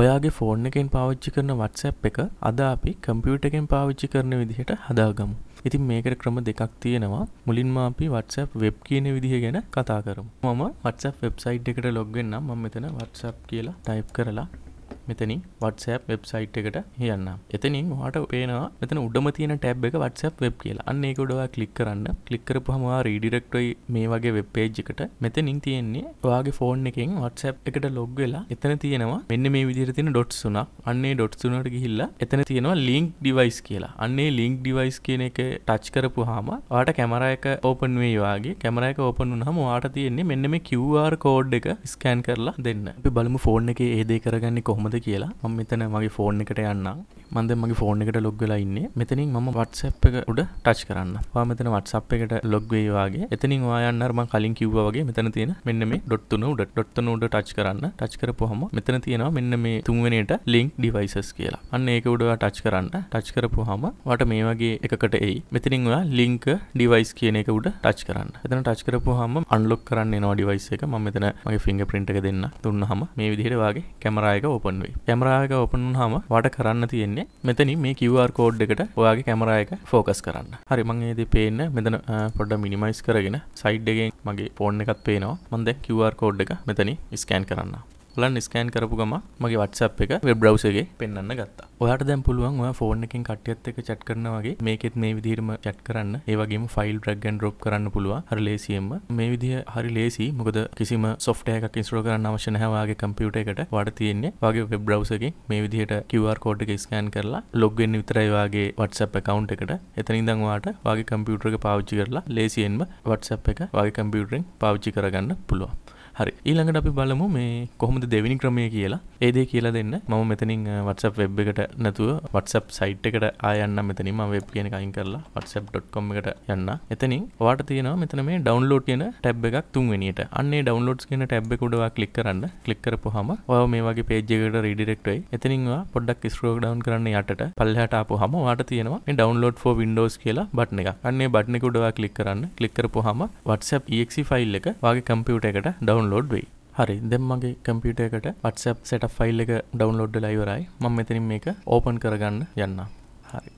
ඔයාගේ ෆෝර්න් එකෙන් පාවිච්චි කරන වත්සැප් එක අද අපි කම්පියුටකෙන් පාවිච්චි කරන විදිහට හදාගමු. ඉතින් මේකට ක්‍රම දෙකක් තියෙනවා මුලින්ම අපි වත්සැප් වෙබ් කියන විදිහ ගැන කතා කරමු. මම වත්සැප් වෙබ්සයිට් එකට ලොග්වෙන්නම් මම මෙතන වත්සැප් කියලා ටයිප් කරලා මෙතනින් WhatsApp වෙබ්සයිට් එකට යන්න. එතනින් ඔයාට පේනවා මෙතන උඩම තියෙන ටැබ් එක WhatsApp web කියලා. අන්න ඒක උඩ ඔයා ක්ලික් කරන්න. ක්ලික් කරපුවම ඔයා රීඩිරෙක්ට් වෙයි මේ වගේ වෙබ් page එකට. මෙතනින් තියෙන්නේ ඔයාගේ ෆෝන් එකෙන් WhatsApp එකට log වෙලා එතන තියෙනවා මෙන්න මේ විදිහට තියෙන dots තුනක්. අන්නේ dots තුනට ගිහිල්ලා එතන තියෙනවා link device කියලා. අන්නේ link device කියන එක touch කරපුවාම ඔයාට කැමරා එක ඕපන් වෙයි වගේ. කැමරා එක ඕපන් වුණාම ඔයාට තියෙන්නේ මෙන්න මේ QR කෝඩ් එක ස්කෑන් කරලා දෙන්න. අපි බලමු ෆෝන් එකේ ඒ දේ කරගන්නේ කොහොමද කොහොමද කියලා ම මෙතන මගේ ෆෝර්න් එකට යන්න මන්ද මගේ ෆෝර්න් එකට ලොග්වෙලා ඉන්න මෙතනින් ම වටසප් එක උඩ ටච් කරන්න වා මෙතන වටසප් එකට ලොග්වේවාගේ එතනින් වායන්නරම කලින් කිව්වාගේ මෙතන තියෙන මෙන්න මේ ඩොත්තුන උඩ ඩොත්තුන උඩ ටච් කරන්න ටච් කරපුහම මෙතන තියෙනවා මෙන්න මේ තුන්වනයට ලිංක් ඩිවයිසස් කියලා අන්න ඒක උඩවා ටච් කරන්න ටච් කරපුහම වට මේ වගේ එකකට එයි මෙතනින් ඔයා ලිංක ඩිවයිස් කියන එක උඩ ටච් කරන්න එතන ටච් කරපුවාම අන්ලොක් කරන්න එනවා ඩිවයිස් එක මම මෙතන මගේ ෆින්ගර් print එක දෙන්න දුන්නාම මේ විදිහට වාගේ කැමරා එක ඕපන් වෙයි කැමරායක ඔපන් හම වට කරන්න තියෙන්නේ මෙතනි මේ කිවර් කෝඩ් එකට ඔයාගේ කැමරායක ෆෝකස් කරන්න හරි මංගේද පේන්න මෙතන පොඩ්ඩ මිනිමයිස් කරගෙන සයිඩ්ඩගෙන් මගේ පෝර්න එකත් පේනවා මොන්ද කිවර් කෝඩ් එක මෙතනි ස්කෑන් කරන්න ලන් ස්කෑන් කරපු ගම මගේ වටසප් එක වෙබ්‍රවසගේ පෙන්න්න ගත්තා ඔයාට දැම් පුළුවන් ඔය ෆෝර්න එකින් කට්ියත් එක චට් කරන වගේ මේකෙත් මේ විදිරම චට් කරන්න ඒවගේ ෆයිල් රැගන් රොප් කරන්න පුළුව හර ලේසියෙන්ම මේ විදිහ හරි ලේසි මොකද කිසිම සොෆ්ටයක ඉස්රෝ කරන්න අවශ්‍ය නැවාගේ කම්පියුට එකට වඩ තියෙන්නේ වගේ වෙබ්‍රවසගේ මේ විදිහට කිවර් කෝඩ් එක ස්කෑන් කරලා ලොග්ගෙන් විතරයි වගේ වටසප් එකකවන්් එකට එතනින්දං වාට වගේ කම්පියුටර එක පාවිච්චි කරලා ලේසියෙන්ම වටසප් එක වගේ කම්පියුටරෙන් පාවිච්චි කරගන්න පුළුවන් හරි ඊළඟට අපි බලමු මේ කොහොමද දෙවිනි ක්‍රමය කියලා ඒදේ කියලා දෙන්න මම මෙතනින් වත්සප් වෙබ් එකට නැතුව වත්සප් සයිට් එකට ආයන්න මෙතනින් වෙබ් කියන එකයින් කරලා වත්සප්.කොම් එකට යන්න එතනින් වාට තියෙනවා මෙතන මේ ඩවන්ලෝඩ් කියන ටැබ් එකක් තුන්වෙනියට අන්නේ ඩවන්ලෝඩ්ස් කියන ටැබ් එක උඩවා ක්ලික් කරන්න ක්ලික් කරපුවාම ඔය මේ වගේ page එකකට redirect වෙයි. එතනින්වා පොඩ්ඩක් scroll down කරන්න යටට පල්ලෙහාට ආපුවාම ඔයාට තියෙනවා මේ download for windows කියලා බටන් එකක්. අන්න ඒ බටන් එක උඩ ඔයා ක්ලික් කරන්න. ක්ලික් කරපුවාම WhatsApp exe file එක ඔයාගේ computer එකට download ඩවන්ලෝඩ් වෙයි හරි දෙම්මගේ කම්පියුටයකට වටසප් සට ෆයිල් එක ඩවන්ලෝඩ් ලයිවරයි ම මෙතනින් මේක ඕපන් කරගන්න යන්න හරි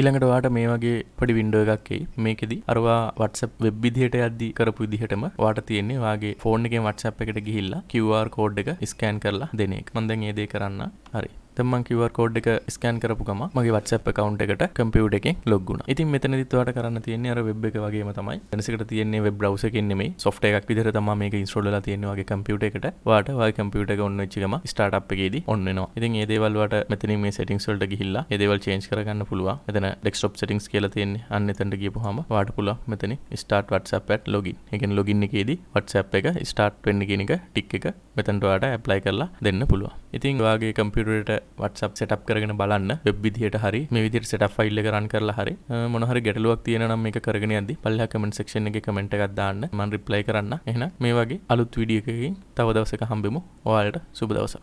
ඊළඟට වාට මේ වගේ පඩි වින්ඩෝ එකක්කේ මේකෙදි අරවා වටසප් වෙබ් විදිහට අද්දි කරපු විදිහටම වාට තියෙන්නේ වාගේ ෆෝන් එකෙන් වටසප් එකට ගිහිල්ලා QR කෝඩ් එක ස්කෑන් කරලා දෙන එක මන්දන් ඒ දේ කරන්න හරි තමන් කිව කෝඩ් එක ස්කෑන් කරපු ගම මගේ වත්සප් කවන්් එකට කම්පියුට එකෙන් ලොග්ගුණ ඉතින් මෙතන දිත්වාට කරන්න තියන්නේ අර වෙබ් එක වගේ තමයි දැනසිකට තියන්නේ වෙබ් බ්‍රවස එකෙන්නෙම සොෆ්ට එකක් විදිර තම මේක ඉස්ටෝල තියෙනවාගේ කම්පියුට එකට වාට වයි කම්පියුට එක ඔන්න ච්චිකම ස්ටාට්ප්ගේද ඔන්නවා ඉතින් ඒදේවල්වට මෙතන මේ සටිංස් වලට ගිහිල්ලා ඒදේවල් චේන්ජ් කරගන්න පුළුව එතන ඩෙක්ස්ටොප් සටිංස් කියලා තියන්නේ අන්න එතනට ගියපු හම වාට පුළුව මෙතන ස්ටාර්ට් වට්සප් ඇට් ලොගින් එකෙන් ලොගින් එකේදී වට්සප් එක ස්ටාර්ට් වෙන්න කියන එක ටික් එක මෙතන්ටවාට ඇප්ලයි කරලා දෙන්න පුළුව ඉතින් වාගේ කම්පියුටට වටසප් සටප් කරගෙන බලන්න වෙබ්විදිහයට හරි මේ විදිට සටප් ෆයිල්ල කරන් කරලා හරි මොනහරි ගැටලුවක් තියෙනනම් එක කරගෙන ඇදදි පල්ල කමෙන්ට සක්ෂණ එක කමෙන්ට් එකක් දාන්න මන් රිප්ලයි කරන්න එහෙන මේ වගේ අලුත් විඩියකකින් තව දවසක හම්බෙමු ඔයාලට සුබ දවසක්